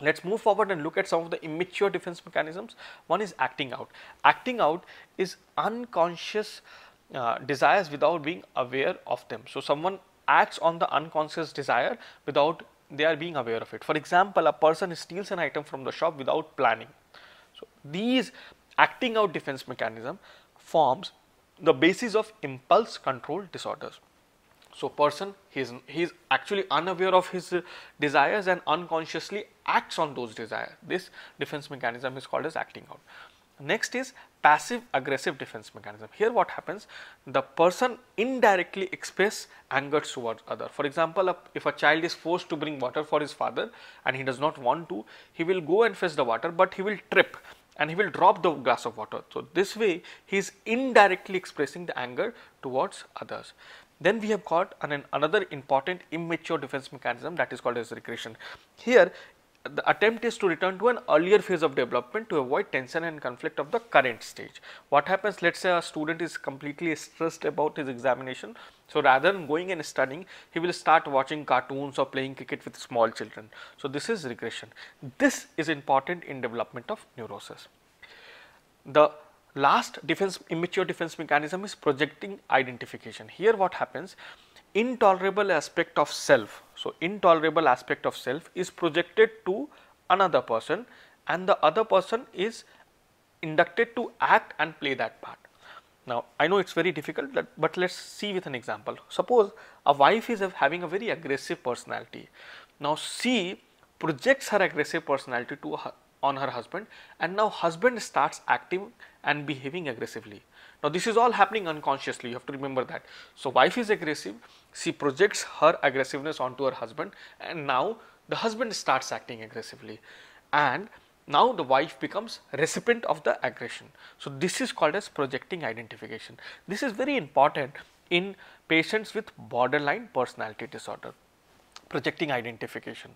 Let's move forward and look at some of the immature defense mechanisms. One is acting out. Acting out is unconscious uh, desires without being aware of them. So, someone acts on the unconscious desire without they are being aware of it. For example, a person steals an item from the shop without planning. So, these acting out defense mechanism forms the basis of impulse control disorders. So, person he is, actually unaware of his desires and unconsciously acts on those desires. This defense mechanism is called as acting out. Next is passive aggressive defense mechanism. Here what happens the person indirectly express anger towards other. For example, if a child is forced to bring water for his father and he does not want to, he will go and fetch the water but he will trip and he will drop the glass of water. So, this way he is indirectly expressing the anger towards others. Then we have got an, another important immature defense mechanism that is called as regression. Here the attempt is to return to an earlier phase of development to avoid tension and conflict of the current stage. What happens let us say a student is completely stressed about his examination. So, rather than going and studying he will start watching cartoons or playing cricket with small children. So, this is regression. This is important in development of neurosis. The Last defense immature defense mechanism is projecting identification. Here what happens intolerable aspect of self. So, intolerable aspect of self is projected to another person and the other person is inducted to act and play that part. Now, I know it is very difficult, but let us see with an example. Suppose a wife is having a very aggressive personality. Now, she projects her aggressive personality to her, on her husband and now husband starts acting and behaving aggressively. Now this is all happening unconsciously, you have to remember that. So wife is aggressive, she projects her aggressiveness onto her husband and now the husband starts acting aggressively and now the wife becomes recipient of the aggression. So this is called as projecting identification. This is very important in patients with borderline personality disorder, projecting identification.